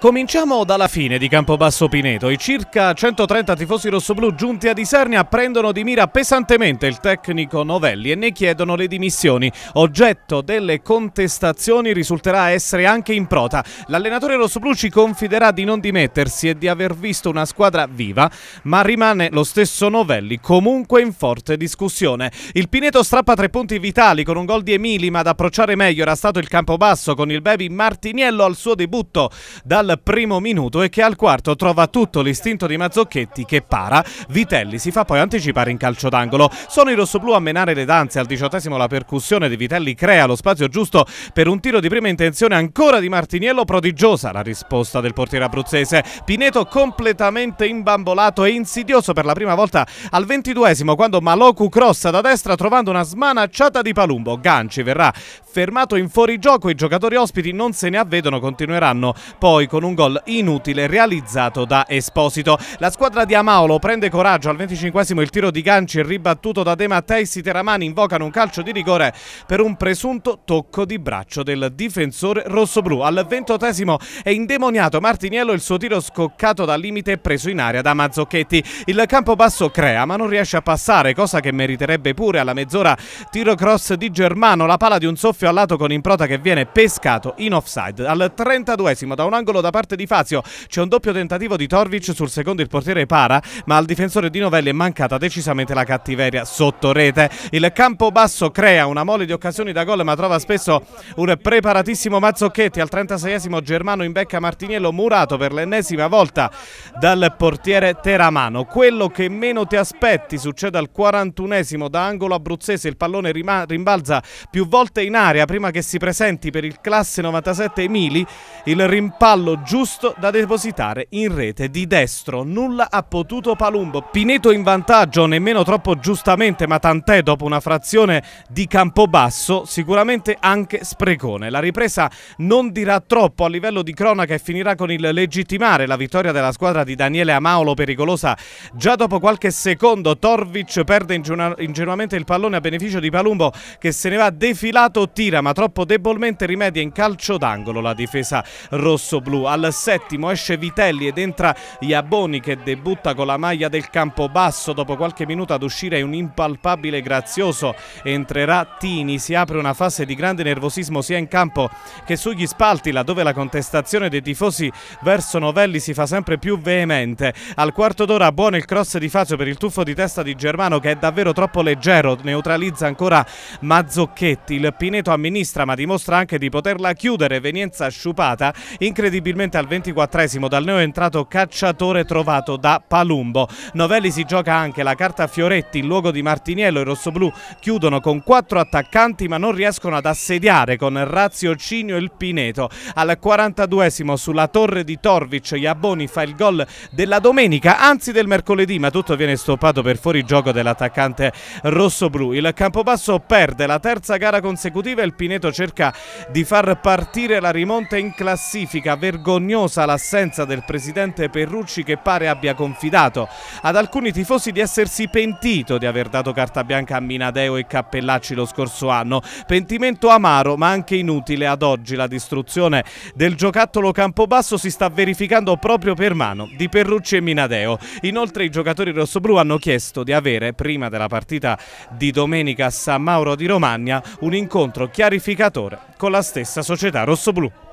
Cominciamo dalla fine di Campobasso Pineto. I circa 130 tifosi rossoblù giunti a Disernia prendono di mira pesantemente il tecnico Novelli e ne chiedono le dimissioni. Oggetto delle contestazioni risulterà essere anche in prota. L'allenatore rossoblù ci confiderà di non dimettersi e di aver visto una squadra viva, ma rimane lo stesso Novelli comunque in forte discussione. Il Pineto strappa tre punti vitali con un gol di Emili, ma ad approcciare meglio era stato il Campobasso con il baby Martiniello al suo debutto dal dal primo minuto e che al quarto trova tutto l'istinto di Mazzocchetti che para. Vitelli si fa poi anticipare in calcio d'angolo. Sono i rossoblù a menare le danze. Al diciottesimo la percussione di Vitelli crea lo spazio giusto per un tiro di prima intenzione ancora di Martiniello. Prodigiosa la risposta del portiere abruzzese. Pineto completamente imbambolato e insidioso per la prima volta al ventiduesimo quando Maloku crossa da destra trovando una smanacciata di Palumbo. Ganci verrà fermato in fuorigioco. I giocatori ospiti non se ne avvedono, continueranno poi con un gol inutile realizzato da Esposito. La squadra di Amaolo prende coraggio al 25 il tiro di Ganci ribattuto da De Matteis. I Teramani invocano un calcio di rigore per un presunto tocco di braccio del difensore rossoblu. Al 28 è indemoniato Martiniello il suo tiro scoccato da limite preso in aria da Mazzocchetti. Il campo basso crea ma non riesce a passare, cosa che meriterebbe pure alla mezz'ora tiro cross di Germano. La pala di un soffio calcio lato con Improta che viene pescato in offside. Al 32esimo da un angolo da parte di Fazio c'è un doppio tentativo di Torvic, sul secondo il portiere para, ma al difensore di Novelli è mancata decisamente la cattiveria sotto rete. Il campo basso crea una mole di occasioni da gol ma trova spesso un preparatissimo Mazzocchetti. Al 36esimo Germano in becca Martiniello murato per l'ennesima volta dal portiere Teramano. Quello che meno ti aspetti succede al 41esimo da angolo abruzzese, il pallone rimbalza più volte in aria area prima che si presenti per il classe 97 Emili il rimpallo giusto da depositare in rete di destro. Nulla ha potuto Palumbo. Pineto in vantaggio, nemmeno troppo giustamente, ma tant'è dopo una frazione di Campobasso, sicuramente anche sprecone. La ripresa non dirà troppo a livello di cronaca e finirà con il legittimare la vittoria della squadra di Daniele Amaolo pericolosa già dopo qualche secondo. Torvic perde ingenuamente il pallone a beneficio di Palumbo che se ne va defilato tira ma troppo debolmente rimedia in calcio d'angolo la difesa rosso-blu. Al settimo esce Vitelli ed entra Iaboni che debutta con la maglia del campo basso. Dopo qualche minuto ad uscire è un impalpabile grazioso. Entrerà Tini, si apre una fase di grande nervosismo sia in campo che sugli spalti laddove la contestazione dei tifosi verso Novelli si fa sempre più veemente. Al quarto d'ora buono il cross di Fazio per il tuffo di testa di Germano che è davvero troppo leggero, neutralizza ancora Mazzocchetti. Il Pineto decreto amministra ma dimostra anche di poterla chiudere, venienza sciupata incredibilmente al 24esimo dal neoentrato cacciatore trovato da Palumbo. Novelli si gioca anche la carta Fioretti in luogo di Martiniello, i rossoblù chiudono con quattro attaccanti ma non riescono ad assediare con Razio Cinio il Pineto. Al 42esimo sulla torre di Torvic Iaboni fa il gol della domenica, anzi del mercoledì, ma tutto viene stoppato per fuori gioco dell'attaccante rossoblù. Il Campobasso perde la terza gara consecutiva offensiva. Il Pineto cerca di far partire la rimonta in classifica. Vergognosa l'assenza del presidente Perrucci che pare abbia confidato ad alcuni tifosi di essersi pentito di aver dato carta bianca a Minadeo e Cappellacci lo scorso anno. Pentimento amaro ma anche inutile ad oggi. La distruzione del giocattolo Campobasso si sta verificando proprio per mano di Perrucci e Minadeo. Inoltre i giocatori rossoblu hanno chiesto di avere prima della partita di domenica a San Mauro di Romagna un incontro chiarificatore con la stessa società rossoblù.